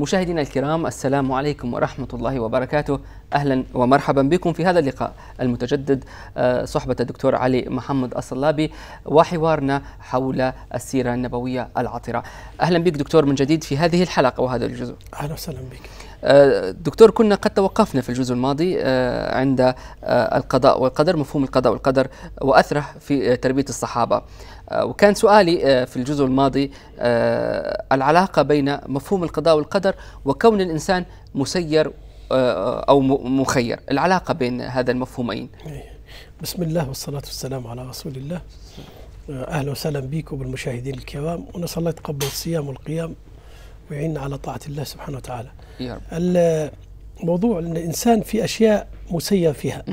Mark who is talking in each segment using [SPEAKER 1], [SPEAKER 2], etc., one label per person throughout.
[SPEAKER 1] مشاهدينا الكرام السلام عليكم ورحمة الله وبركاته أهلا ومرحبا بكم في هذا اللقاء المتجدد آه، صحبة الدكتور علي محمد الصلابي وحوارنا حول السيرة النبوية العطرة أهلا بك دكتور من جديد في هذه الحلقة وهذا الجزء أهلا وسهلا بك آه، دكتور كنا قد توقفنا في الجزء الماضي آه، عند القضاء والقدر مفهوم القضاء والقدر وأثره في تربية الصحابة آه، وكان سؤالي آه، في الجزء الماضي آه، العلاقة بين مفهوم القضاء والقدر وكون الإنسان مسير أو مخير العلاقة بين هذا المفهومين
[SPEAKER 2] بسم الله والصلاة والسلام على رسول الله أهلا وسهلا بكم بالمشاهدين الكرام ونسأل الله يتقبل الصيام والقيام ويعيننا على طاعة الله سبحانه وتعالى يا رب. الموضوع أن الإنسان في أشياء مسير فيها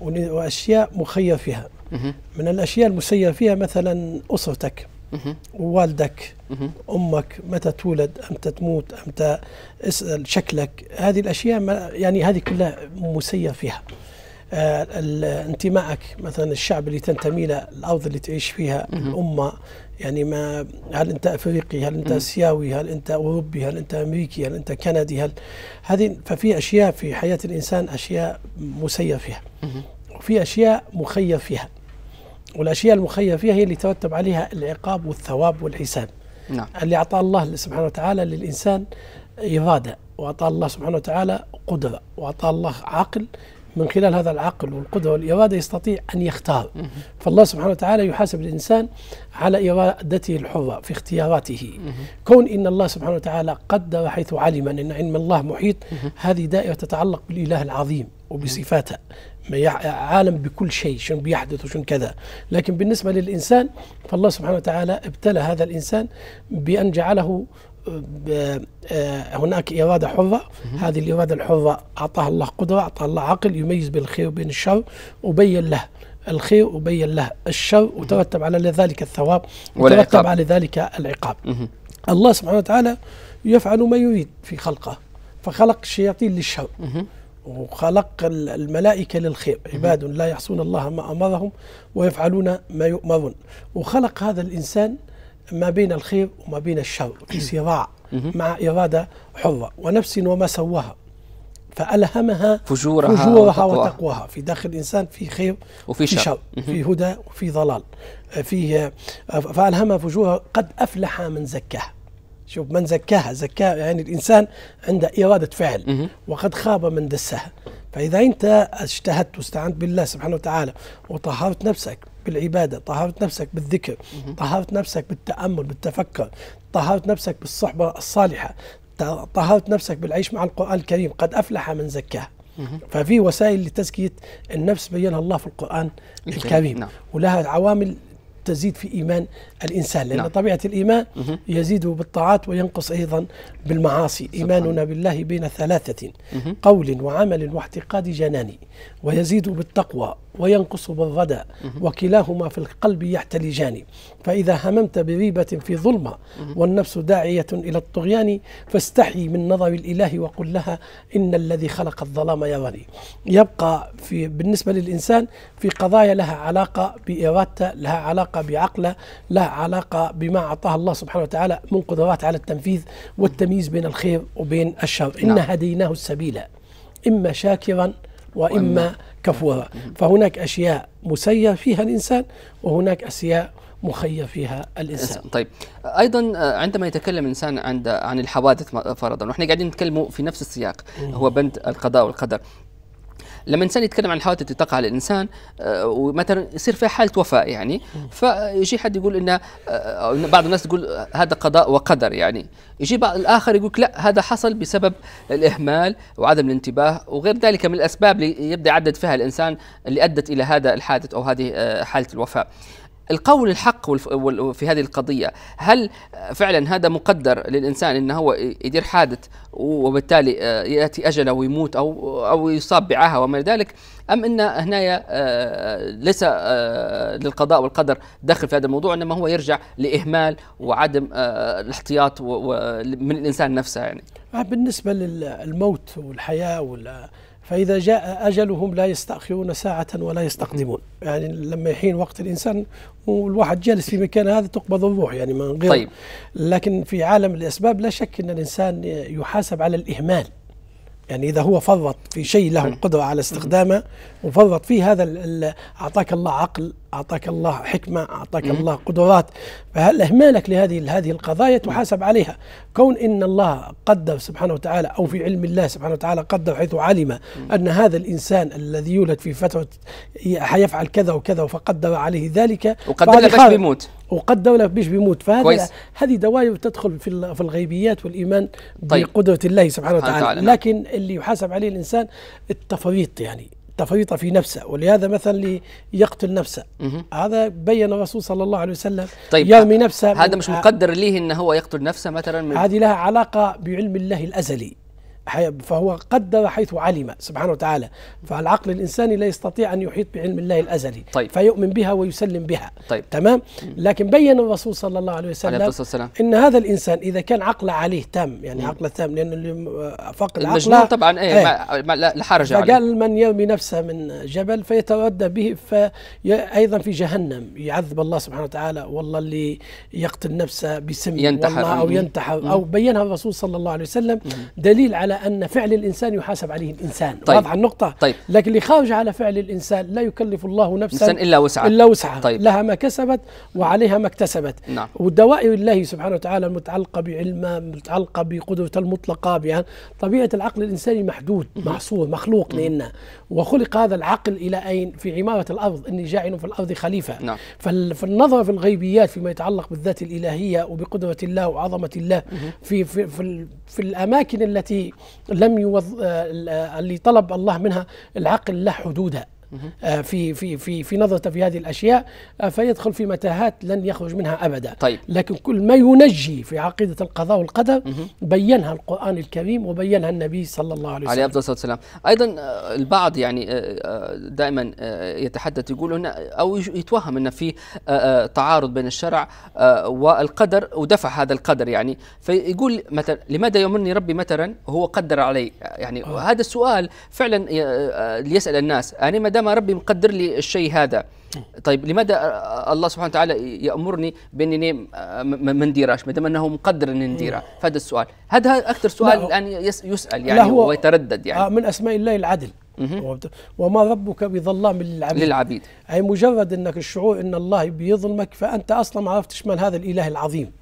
[SPEAKER 2] وأشياء مخير فيها من الأشياء المسير فيها مثلا أسرتك والدك امك متى تولد امتى تموت امتى اسال شكلك هذه الاشياء ما يعني هذه كلها مسير فيها آه انتمائك مثلا الشعب اللي تنتمي له الارض اللي تعيش فيها الامه يعني ما هل انت افريقي هل انت اسيوي هل انت اوروبي هل انت امريكي هل انت كندي هل هذه ففي اشياء في حياه الانسان اشياء مسير فيها وفي اشياء مخير فيها والأشياء المخير فيها هي اللي يترتب عليها العقاب والثواب والحساب نعم. اللي أعطاه الله سبحانه وتعالى للإنسان إرادة وأعطاه الله سبحانه وتعالى قدرة وأعطاه الله عقل من خلال هذا العقل والقدرة والإرادة يستطيع أن يختار فالله سبحانه وتعالى يحاسب الإنسان على إرادته الحرة في اختياراته كون إن الله سبحانه وتعالى قدر حيث علم أن علم الله محيط هذه دائرة تتعلق بالإله العظيم وبصفاته عالم بكل شيء شنو بيحدث وشنو كذا لكن بالنسبة للإنسان فالله سبحانه وتعالى ابتلى هذا الإنسان بأن جعله آه، آه، هناك إرادة حرة هذه الإرادة الحرة أعطاها الله قدرة أعطاها الله عقل يميز بين الخير وبين الشر وبين له الخير وبين له الشر وترتب على ذلك الثواب وترتب على ذلك العقاب الله سبحانه وتعالى يفعل ما يريد في خلقه فخلق الشياطين للشر وخلق الملائكة للخير عباد لا يحصون الله ما أمرهم ويفعلون ما يؤمرون وخلق هذا الإنسان ما بين الخير وما بين الشر في صراع مع إرادة حرة ونفس وما سواها فألهمها فجورها, فجورها وتقواها, وتقواها في داخل الإنسان في خير وفي شر, شر في هدى وفي ضلال فيه فألهمها فجورها قد أفلح من زكاها شوف من زكاها زكاها يعني الإنسان عنده إرادة فعل وقد خاب من دسها فإذا أنت اجتهدت واستعنت بالله سبحانه وتعالى وطهرت نفسك بالعبادة طهرت نفسك بالذكر طهرت نفسك بالتأمل بالتفكر طهرت نفسك بالصحبة الصالحة طهرت نفسك بالعيش مع القرآن الكريم قد أفلح من زكاها ففي وسائل لتزكية النفس بينها الله في القرآن الكريم نعم. ولها عوامل تزيد في ايمان الانسان لان نعم. طبيعه الايمان يزيد بالطاعات وينقص ايضا بالمعاصي ايماننا بالله بين ثلاثه قول وعمل واعتقاد جناني ويزيد بالتقوى وينقص بالردى وكلاهما في القلب يحتلجان فإذا هممت بريبة في ظلمة والنفس داعية إلى الطغيان فاستحي من نظر الإله وقل لها إن الذي خلق الظلام يراني يبقى في بالنسبة للإنسان في قضايا لها علاقة بإرادته لها علاقة بعقله لها علاقة بما أعطاه الله سبحانه وتعالى من قدرات على التنفيذ والتمييز بين الخير وبين الشر إن نعم. هديناه السبيل إما شاكرا وإما كفوها فهناك أشياء مسير فيها الإنسان وهناك أشياء مخير فيها الانسان.
[SPEAKER 1] طيب ايضا آه، عندما يتكلم الانسان عن عن الحوادث فرضا ونحن قاعدين نتكلم في نفس السياق هو بند القضاء والقدر، لما الانسان يتكلم عن الحوادث اللي تقع على الانسان آه، ومثلا يصير فيها حاله وفاه يعني فيجي حد يقول آه، ان بعض الناس تقول هذا قضاء وقدر يعني يجي بعض الاخر يقول لا هذا حصل بسبب الاهمال وعدم الانتباه وغير ذلك من الاسباب اللي يبدا يعدد فيها الانسان اللي ادت الى هذا الحادث او هذه آه، حاله الوفاه القول الحق في هذه القضية هل فعلا هذا مقدر للإنسان أنه هو يدير حادث وبالتالي آه، يأتي أجله ويموت أو, أو يصاب بعاهة وما إلى ذلك أم أن هنا آه، ليس آه، للقضاء والقدر دخل في هذا الموضوع إنما هو يرجع لإهمال وعدم الاحتياط من الإنسان نفسه يعني
[SPEAKER 2] بالنسبة للموت والحياة فإذا جاء أجلهم لا يستأخرون ساعة ولا يستقدمون يعني لما يحين وقت الإنسان والواحد جالس في مكان هذا تقبض الروح يعني من غير طيب. لكن في عالم الأسباب لا شك أن الإنسان يحاسب على الإهمال يعني إذا هو فرط في شيء له قدرة على استخدامه وفرط فيه هذا أعطاك الله عقل أعطاك الله حكمة أعطاك الله قدرات فهل إهمالك لهذه هذه القضايا تحاسب عليها كون إن الله قدر سبحانه وتعالى أو في علم الله سبحانه وتعالى قدر حيث علم أن هذا الإنسان الذي يولد في فترة حيفعل كذا وكذا فقدر عليه ذلك وقدر لك بيموت وقد دولة بيش بيموت فهذه كويس. هذه دوائر تدخل في في الغيبيات والايمان طيب. بقدره الله سبحانه وتعالى تعالى. نعم. لكن اللي يحاسب عليه الانسان التفويط يعني تفريط في نفسه ولهذا مثلا ليقتل نفسه مه. هذا بين الرسول صلى الله عليه وسلم طيب يرمي نفسه هذا مش مقدر ليه ان هو يقتل نفسه مثلا هذه لها علاقه بعلم الله الازلي فهو قدر حيث علم سبحانه وتعالى فالعقل الإنساني لا يستطيع أن يحيط بعلم الله الأزلي طيب. فيؤمن بها ويسلم بها طيب. تمام لكن بين الرسول صلى الله عليه وسلم عليه إن هذا الإنسان إذا كان عقله عليه تام يعني عقله تام لأن فقد المجنون طبعا إيه, إيه ما لا حرج عليه فقال من يرمي نفسه من جبل فيتودى به في أيضا في جهنم يعذب الله سبحانه وتعالى والله اللي يقتل نفسه بسم ينتحر والله أو ينتحر أو بينها الرسول صلى الله عليه وسلم دليل على أن فعل الإنسان يحاسب عليه الإنسان طيب. واضح النقطة طيب. لكن اللي خارج على فعل الإنسان لا يكلف الله نفسا إلا وسعها إلا وسعها طيب. لها ما كسبت وعليها ما اكتسبت نعم. ودوائر الله سبحانه وتعالى المتعلقة بعلمه المتعلقة بقدرته المطلقة يعني طبيعة العقل الإنساني محدود محصور مخلوق لنا وخلق هذا العقل إلى أين في عمارة الأرض إني جاعل في الأرض خليفة نعم. فالنظر في الغيبيات فيما يتعلق بالذات الإلهية وبقدرة الله وعظمة الله في, في, في, في الأماكن التي لم يوض... آه، آه، اللي طلب الله منها العقل له حدودها آه، في في في في نظرته في هذه الاشياء آه، فيدخل في متاهات لن يخرج منها ابدا طيب. لكن كل ما ينجي في عقيده القضاء والقدر بينها القران الكريم وبينها النبي صلى الله عليه وسلم عليه
[SPEAKER 1] الصلاه والسلام ايضا آه، البعض يعني دائما يتحدث يقول هنا او يتوهم ان في تعارض بين الشرع والقدر ودفع هذا القدر يعني فيقول مثلا لماذا يمني ربي مثلا هو قدر علي يعني هذا السؤال فعلا ليسال الناس انا ما دام طالما ربي مقدر لي الشيء هذا طيب لماذا الله سبحانه وتعالى يامرني بانني ما نديرهاش ما دام انه مقدر اني نديرها فهذا السؤال
[SPEAKER 2] هذا اكثر سؤال الان يسال يعني هو ويتردد يعني آه من اسماء الله العدل وما ربك بظلام للعبيد للعبيد اي مجرد انك الشعور ان الله بيظلمك فانت اصلا ما عرفتش من هذا الاله العظيم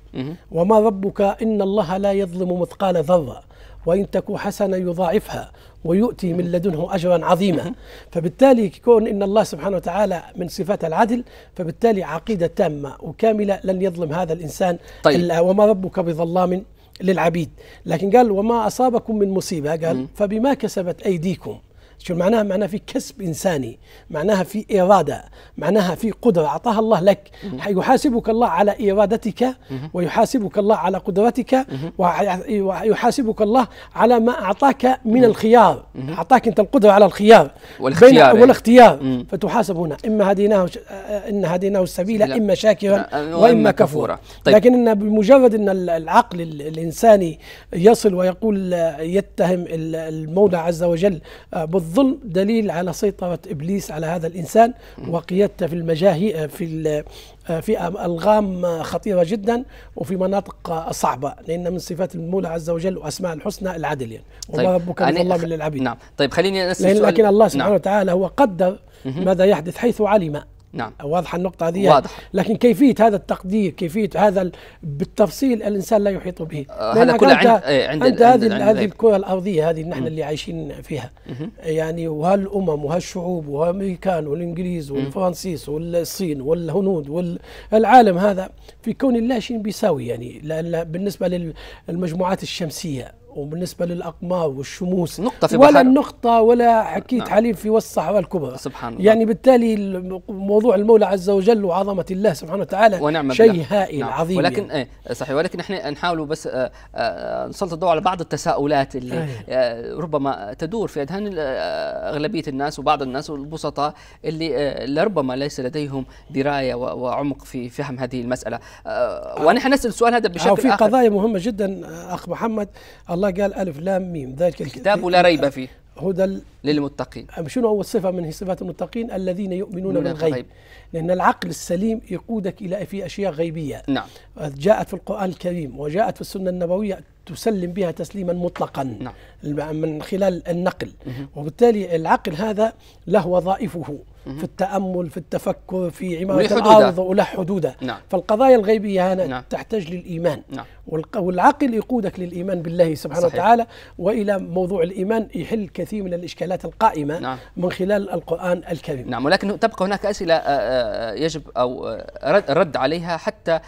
[SPEAKER 2] وما ربك إن الله لا يظلم مثقال ذرة وإن تك حسنة يضاعفها ويؤتي من لدنه أجرا عظيما فبالتالي كون إن الله سبحانه وتعالى من صفات العدل فبالتالي عقيدة تامة وكاملة لن يظلم هذا الإنسان طيب. وما ربك بظلام للعبيد لكن قال وما أصابكم من مصيبة قال فبما كسبت أيديكم شو معناها معناها في كسب إنساني معناها في إرادة معناها في قدرة أعطاها الله لك يحاسبك الله على إرادتك ويحاسبك الله على قدرتك ويحاسبك الله على ما أعطاك من الخيار أعطاك أنت القدرة على الخيار
[SPEAKER 1] والاختيار بين والاختيار
[SPEAKER 2] فتحاسب هنا إما هديناه إن هديناه السبيل إما شاكرا وإما كفورا طيب. لكن إن بمجرد أن العقل الإنساني يصل ويقول يتهم المولى عز وجل آه، بالظلم الظلم دليل على سيطرة إبليس على هذا الإنسان وقيادته في المجاهي آه، في آه، في ألغام خطيرة جدا وفي مناطق آه، صعبة لأن من صفات المولى عز وجل وأسماء الحسنى العدل طيب، يعني طيب وما ربك الله من العبيد نعم
[SPEAKER 1] طيب خليني أسأل لكن الله سبحانه نعم.
[SPEAKER 2] وتعالى هو قدر ماذا يحدث حيث علم نعم واضحه النقطه هذه واضح. لكن كيفيه هذا التقدير كيفيه هذا بالتفصيل الانسان لا يحيط به آه، هذا كله إيه، عند عند, عند هذه عند هذه الكره الارضيه هذه نحن اللي عايشين فيها مم. يعني وهالامم وهالشعوب وهالامريكان والانجليز والفرنسيس والصين والهنود والعالم هذا في كون الله شيء بيساوي يعني بالنسبه للمجموعات الشمسيه وبالنسبه للاقمار والشموس نقطة في ولا النقطة ولا حكيت نعم. حليب في وسط الصحراء الكبرى سبحان الله يعني بالتالي موضوع المولى عز وجل وعظمة الله سبحانه وتعالى ونعم شيء بالله. هائل نعم. عظيم ولكن يعني.
[SPEAKER 1] ايه, إيه، صحيح ولكن احنا نحاول بس آه آه نسلط الضوء على بعض التساؤلات اللي أيوة. آه ربما تدور في اذهان آه، اغلبية الناس وبعض الناس والبسطاء اللي آه، لربما ليس لديهم دراية وعمق في فهم هذه المسألة آه، ونحن نسأل السؤال هذا بشكل اخر في قضايا
[SPEAKER 2] مهمة جدا اخ محمد الله قال ألف لام ميم ذلك الكتاب لا ريب فيه هدى للمتقين شنو أول صفة من صفات المتقين الذين يؤمنون بالغيب غيب. لأن العقل السليم يقودك إلى في أشياء غيبية نعم جاءت في القرآن الكريم وجاءت في السنة النبوية تسلم بها تسليما مطلقا نعم. من خلال النقل مه. وبالتالي العقل هذا له وظائفه في التأمل في التفكر في عمارة الأرض وله حدوده نعم. فالقضايا الغيبية هنا نعم. تحتاج للإيمان نعم. والعقل يقودك للإيمان بالله سبحانه صحيح. وتعالى وإلى موضوع الإيمان يحل كثير من الإشكالات القائمة نعم. من خلال القرآن الكريم نعم ولكن تبقى هناك أسئلة آه،
[SPEAKER 1] آه، آه، يجب أو رد عليها حتى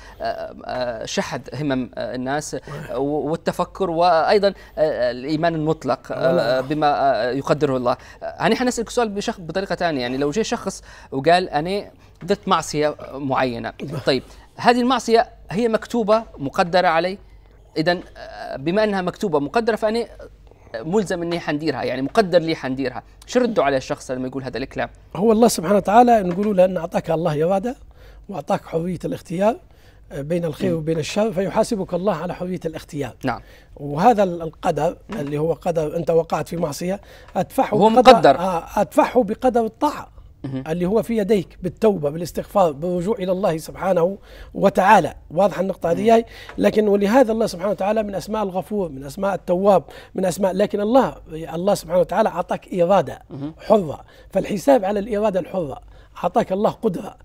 [SPEAKER 1] شحد همم الناس نعم. والتفكر وايضا آه، آه، الايمان المطلق آه، بما يقدره الله يعني حنسالك سؤال بشخص بطريقه ثانيه يعني لو جاء شخص وقال انا درت معصيه معينه طيب هذه المعصيه هي مكتوبه مقدره علي اذا بما انها مكتوبه مقدره فاني ملزم اني حنديرها يعني مقدر لي حنديرها شو ردوا على الشخص لما يقول هذا الكلام
[SPEAKER 2] هو الله سبحانه وتعالى نقول له ان اعطاك الله اراده واعطاك حريه الاختيار بين الخير وبين الشر فيحاسبك الله على حريه الاختيار نعم وهذا القدر اللي هو قدر انت وقعت في معصيه ادفعه هو بقدر مقدر آه، ادفعه بقدر الطاعه اللي هو في يديك بالتوبه بالاستغفار بالرجوع الى الله سبحانه وتعالى واضحه النقطه هذه لكن ولهذا الله سبحانه وتعالى من اسماء الغفور من اسماء التواب من اسماء لكن الله الله سبحانه وتعالى اعطاك اراده حره فالحساب على الاراده الحره أعطاك الله قدرة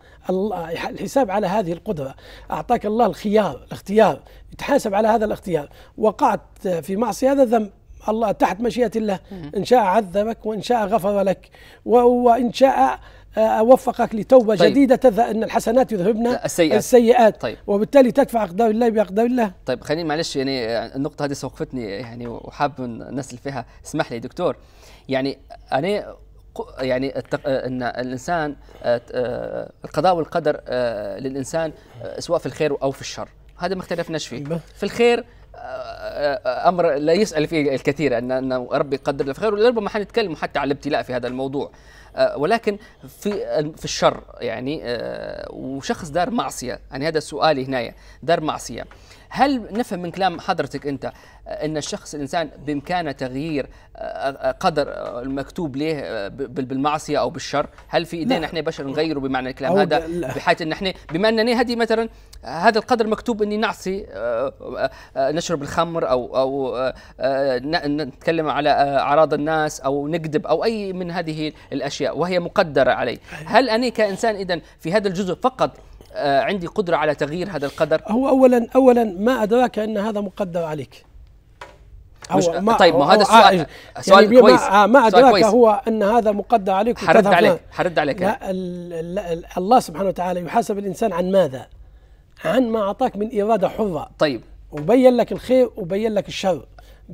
[SPEAKER 2] الحساب على هذه القدرة أعطاك الله الخيار الاختيار يتحاسب على هذا الاختيار وقعت في معصية هذا ذنب الله تحت مشيئة الله إن شاء عذبك وإن شاء غفر لك وإن شاء آه، وفقك لتوبه طيب. جديده ان الحسنات يذهبن السيئات, السيئات طيب. وبالتالي تدفع اقدار الله باقدار الله
[SPEAKER 1] طيب خليني معلش يعني آه، النقطه هذه سوقفتني يعني وحاب نسال فيها اسمح لي دكتور يعني انا يعني التق... آه، ان الانسان آه، آه، القضاء والقدر للانسان سواء في الخير او في الشر هذا ما اختلفناش فيه نعم. في الخير امر لا يسال فيه الكثير ان ان ربي قدر له خير وربما حنتكلم حتى على الابتلاء في هذا الموضوع ولكن في في الشر يعني وشخص دار معصيه يعني هذا سؤالي هنايا دار معصيه هل نفهم من كلام حضرتك انت آه، ان الشخص الانسان بامكانه تغيير آه، آه، قدر المكتوب له بالمعصيه او بالشر هل في ايدينا احنا بشر نغيره بمعنى الكلام هذا بحيث ان احنا بما انني هذه مثلا هذا القدر مكتوب اني نعصي نشرب الخمر او او نتكلم على اعراض الناس او نكذب او اي من هذه الاشياء وهي مقدره علي هل انا كانسان اذا في هذا الجزء فقط آه، عندي قدرة على تغيير هذا القدر هو أولا أولا ما
[SPEAKER 2] أدراك أن هذا مقدر عليك
[SPEAKER 1] أو مش ما طيب ما هو هذا السؤال آه، سؤال يعني كويس آه، ما, ما أدراك كويس هو
[SPEAKER 2] أن هذا مقدر عليك حرد عليك حرد عليك لا لا الله سبحانه وتعالى يحاسب الإنسان عن ماذا؟ عن ما أعطاك من إرادة حرة طيب وبين لك الخير وبين لك الشر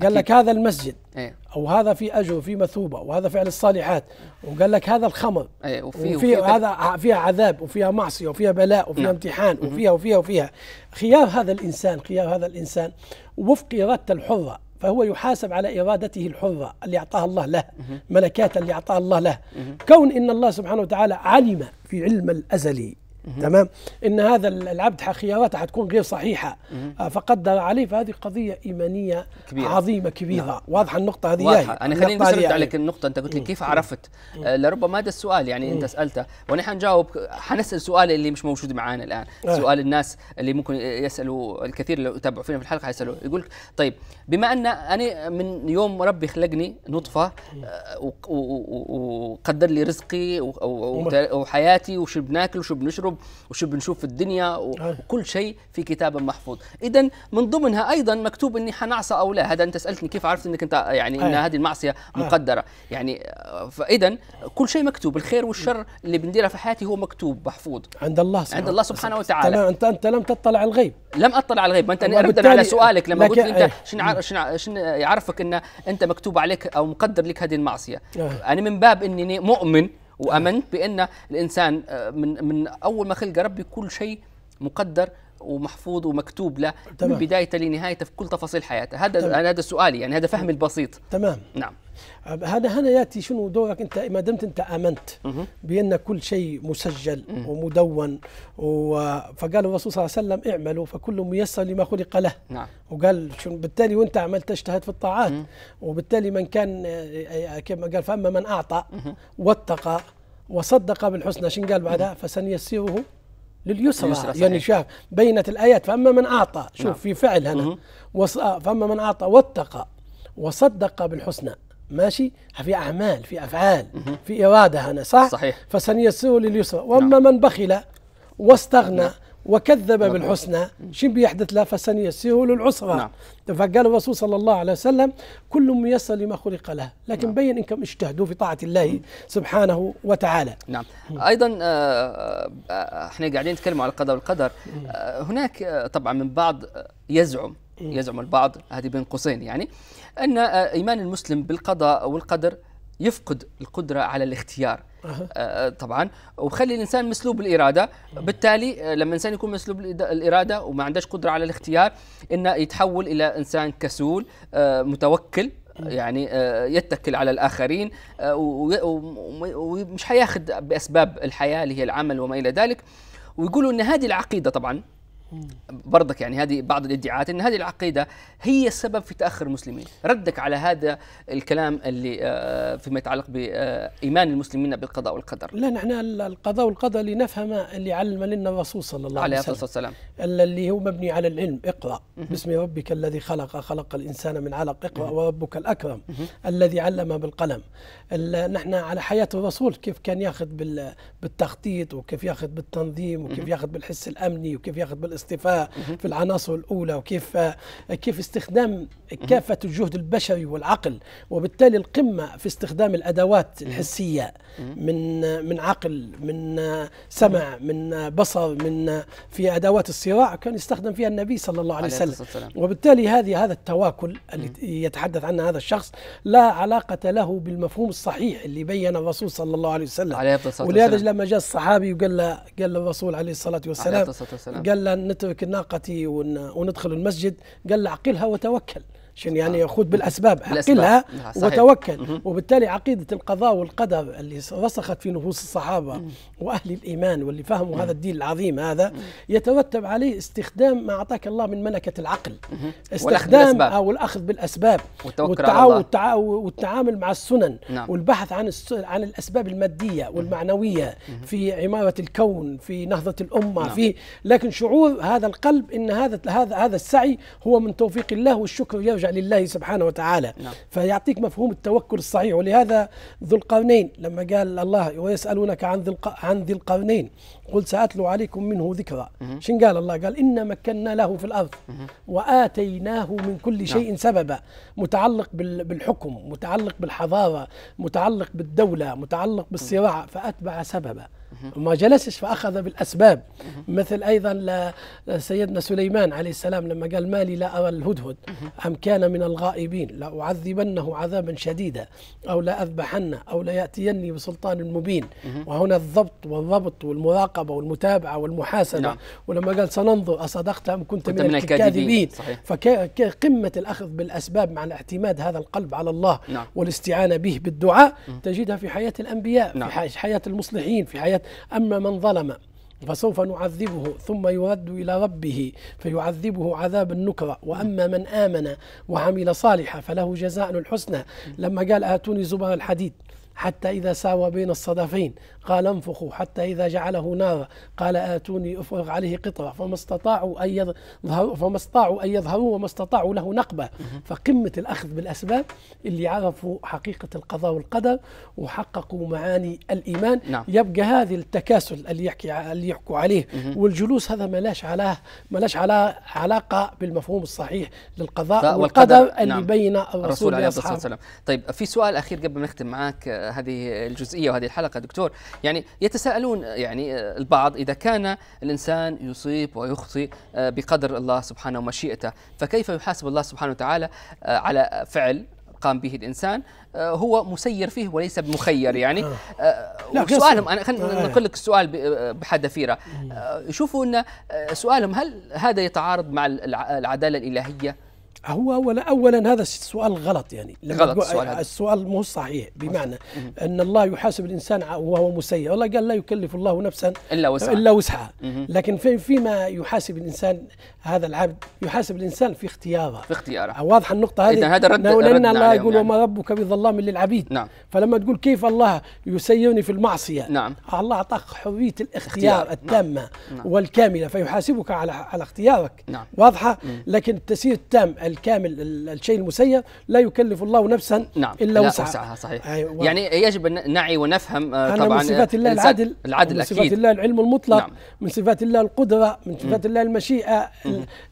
[SPEAKER 2] قال لك هذا المسجد أيه. او هذا في اجر وفي مثوبه وهذا فعل الصالحات وقال لك هذا الخمر أيه وفي وفي هذا فيها عذاب وفيها معصيه وفيها بلاء وفيها نعم. امتحان وفيها وفيها وفيها خيار هذا الانسان خيار هذا الانسان وفق ارادته الحره فهو يحاسب على ارادته الحره اللي اعطاها الله له ملكات اللي اعطاها الله له كون ان الله سبحانه وتعالى علم في علم الازلي تمام ان هذا العبد خياراته حتكون غير صحيحه آه، فقدر عليه فهذه قضيه ايمانيه كبيرة. عظيمه كبيره نعم. واضحه النقطه هذه واضحه يعني انا خليني بس ارد يعني. عليك النقطه
[SPEAKER 1] انت قلت لي كيف عرفت آه لربما هذا السؤال يعني انت سالته ونحن نجاوب حنسال سؤال اللي مش موجود معانا الان آه. سؤال الناس اللي ممكن يسالوا الكثير اللي يتابعوا فينا في الحلقه حيسالوا يقول طيب بما ان انا من يوم ربي خلقني نطفه آه، وقدر لي رزقي وحياتي وشو بناكل وشو بنشرب الحرب وشو بنشوف في الدنيا وكل شيء في كتاب محفوظ اذا من ضمنها ايضا مكتوب اني حنعصى او لا هذا انت سالتني كيف عرفت انك انت يعني ان هذه المعصيه مقدره يعني فاذا كل شيء مكتوب الخير والشر اللي بنديرها في حياتي هو مكتوب
[SPEAKER 2] محفوظ عند الله سبحانه, عند الله سبحانه
[SPEAKER 1] وتعالى انت
[SPEAKER 2] انت لم تطلع على الغيب
[SPEAKER 1] لم اطلع على الغيب ما انت اردا على سؤالك لما قلت لي انت شنو إيه. شنو يعرفك ان انت مكتوب عليك او مقدر لك هذه المعصيه آه. انا من باب اني مؤمن وامنت بان الانسان آه، من من اول ما خلق ربي كل شيء مقدر ومحفوظ ومكتوب له تمام. من بدايته لنهايته في كل تفاصيل حياته هذا تمام. هذا سؤالي يعني هذا فهمي البسيط
[SPEAKER 2] تمام نعم هذا هنا ياتي شنو دورك انت ما دمت انت امنت بان كل شيء مسجل ومدون فقال الرسول صلى الله عليه وسلم اعملوا فكل ميسر لما خلق له نعم وقال شنو بالتالي وانت عملت اجتهد في الطاعات وبالتالي من كان كما قال فاما من اعطى واتقى وصدق بالحسنى شنو قال بعدها فسنيسره لليسرى, يعني شاف بينت الآيات فأما من أعطى شوف نعم. في فعل هنا آه، فأما من أعطى واتقى وصدق بالحسنى ماشي في أعمال في أفعال مه. في إرادة هنا صح صحيح فسنيسر لليسرى وأما نعم. من بخل واستغنى نعم. وكذب بالحسنى شو بيحدث له فسنيسره للعسرى نعم. فقال الرسول صلى الله عليه وسلم كل ميسر لما خلق له لكن نعم. بين انكم اجتهدوا في طاعه الله سبحانه وتعالى نعم
[SPEAKER 1] ايضا آه، آه، احنا قاعدين نتكلم على القدر والقدر آه، هناك طبعا من بعض يزعم يزعم البعض هذه بين قوسين يعني ان ايمان المسلم بالقضاء والقدر يفقد القدرة على الاختيار آه،, أه. طبعا وخلي الانسان مسلوب الاراده بالتالي آه، لما الانسان يكون مسلوب الاراده وما عندهش قدره على الاختيار انه يتحول الى انسان كسول آه، متوكل يعني يتكل على الاخرين ومش حياخذ باسباب الحياه اللي هي العمل وما الى ذلك ويقولوا ان هذه العقيده طبعا برضك يعني هذه بعض الادعاءات ان هذه العقيده هي السبب في تاخر المسلمين، ردك على هذا الكلام اللي آه، فيما يتعلق بايمان المسلمين بالقضاء والقدر.
[SPEAKER 2] لا نحن القضاء والقدر لنفهم اللي علم لنا الرسول صلى الله عليه وسلم. والسلام اللي هو مبني على العلم اقرا باسم ربك الذي خلق خلق الانسان من علق اقرا وربك الاكرم الذي علم بالقلم. نحن على حياه الرسول كيف كان ياخذ بالتخطيط وكيف ياخذ بالتنظيم وكيف ياخذ بالحس الامني وكيف ياخذ بالاصلاح الاستيفاء في العناصر الاولى وكيف كيف استخدام كافه الجهد البشري والعقل وبالتالي القمه في استخدام الادوات الحسيه من من عقل من سمع من بصر من في ادوات الصراع كان يستخدم فيها النبي صلى الله عليه وسلم وبالتالي هذه هذا التواكل اللي يتحدث عنه هذا الشخص لا علاقه له بالمفهوم الصحيح اللي بين الرسول صلى الله عليه وسلم عليه الصلاه والسلام ولهذا لما جاء الصحابي وقال له قال له الرسول عليه الصلاه والسلام عليه الصلاه والسلام قال له الناقة وندخل المسجد قال له عقلها وتوكل عشان يعني يخوض بالاسباب عقلها نعم، وتوكل وبالتالي عقيده القضاء والقدر اللي رسخت في نفوس الصحابه واهل الايمان واللي فهموا هذا الدين العظيم هذا يترتب عليه استخدام ما اعطاك الله من ملكه العقل استخدام او الاخذ بالاسباب والتعاون والتعامل مع السنن نعم. والبحث عن عن الاسباب الماديه والمعنويه في عماره الكون في نهضه الامه نعم. في لكن شعور هذا القلب ان هذا هذا هذا السعي هو من توفيق الله والشكر يرجع ترجع لله سبحانه وتعالى نعم. فيعطيك مفهوم التوكل الصحيح ولهذا ذو القرنين لما قال الله ويسألونك عن ذي عن ذي القرنين قلت سأتلو عليكم منه ذكرى شن قال الله قال إن مكنا له في الأرض وآتيناه من كل نعم. شيء سببا متعلق بالحكم متعلق بالحضارة متعلق بالدولة متعلق بالصراع فأتبع سببا ما جلسش فأخذ بالأسباب مثل أيضا سيدنا سليمان عليه السلام لما قال مالي لا أرى الهدهد أم كان من الغائبين لأعذبنه عذابا شديدا أو لا أذبحنه أو لا يأتيني بسلطان مبين وهنا الضبط والضبط والمراقبة المراقبة والمتابعة والمحاسبة نعم. ولما قال سننظر أصدقت أم كنت, كنت من, من الكاذبين فقمة الأخذ بالأسباب مع الاعتماد هذا القلب على الله نعم. والاستعانة به بالدعاء م. تجدها في حياة الأنبياء نعم. في حياة المصلحين في حياة أما من ظلم فسوف نعذبه ثم يرد إلى ربه فيعذبه عذاب النكرة وأما من آمن وعمل صالحا فله جزاء الحسنى لما قال آتوني زبر الحديد حتى إذا ساوى بين الصدفين قال انفخوا حتى إذا جعله نارا قال آتوني أفرغ عليه قطرة فما استطاعوا أن يظهروا فما استطاعوا أن يظهروا وما استطاعوا له نقبة فقمة الأخذ بالأسباب اللي عرفوا حقيقة القضاء والقدر وحققوا معاني الإيمان نعم. يبقى هذه التكاسل اللي يحكي اللي يحكوا عليه والجلوس هذا ملاش علاه ملاش على علاقة بالمفهوم الصحيح للقضاء والقدر, والقدر اللي نعم. بين الرسول, الرسول عليه الصلاة والسلام
[SPEAKER 1] طيب في سؤال أخير قبل ما نختم معاك هذه الجزئيه وهذه الحلقه دكتور يعني يتساءلون يعني البعض اذا كان الانسان يصيب ويخطئ آه، بقدر الله سبحانه ومشيئته فكيف يحاسب الله سبحانه وتعالى آه، على فعل قام به الانسان آه، هو مسير فيه وليس بمخير يعني آه. سؤالهم انا خلينا نقول لك السؤال بحذافيره يشوفوا ان سؤالهم هل هذا يتعارض مع العداله
[SPEAKER 2] الالهيه هو اولا اولا هذا السؤال غلط يعني غلط السؤال هذا السؤال مو صحيح بمعنى ان الله يحاسب الانسان وهو مسيء والله قال لا يكلف الله نفسا الا وسعها الا وسعها لكن في فيما يحاسب الانسان هذا العبد يحاسب الانسان في اختياره في اختياره آه، واضحه النقطه هذه هذا رد لان الله يقول نعم. وما ربك بظلام للعبيد نعم فلما تقول كيف الله يسيرني في المعصيه نعم الله اعطاك حريه الاختيار نعم. التامه نعم. والكامله فيحاسبك على على اختيارك نعم. واضحه لكن التسيير التام الكامل الشيء المسير لا يكلف الله نفسا نعم الا وسعها, وسعها
[SPEAKER 1] صحيح أيوة يعني يجب ان نعي ونفهم آه، طبعا من صفات الله العدل العدل من أكيد. صفات الله
[SPEAKER 2] العلم المطلق نعم. من صفات الله القدره من صفات الله المشيئه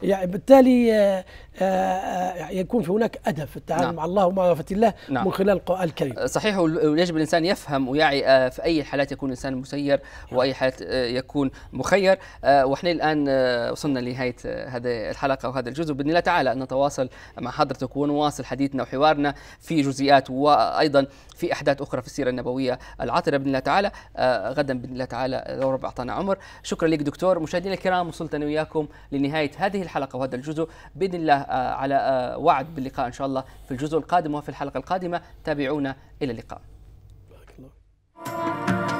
[SPEAKER 2] يعني بالتالي آه، آه، يكون في هناك ادب في التعامل نعم. مع الله ومعرفه الله نعم. من خلال القران الكريم
[SPEAKER 1] صحيح ويجب الانسان يفهم ويعي في اي حالات يكون الانسان مسير واي نعم. حالات يكون مخير واحنا الان وصلنا لنهايه هذه الحلقه وهذا الجزء باذن الله تعالى ان نتواصل نتواصل مع حضرتك ونواصل حديثنا وحوارنا في جزئيات وايضا في احداث اخرى في السيره النبويه العطره باذن الله تعالى آه، غدا باذن الله تعالى لو آه، رب اعطانا عمر شكرا لك دكتور مشاهدينا الكرام وصلت انا وياكم لنهايه هذه الحلقه وهذا الجزء باذن الله آه، على وعد باللقاء ان شاء الله في الجزء القادم وفي الحلقه القادمه تابعونا الى اللقاء. بارك الله.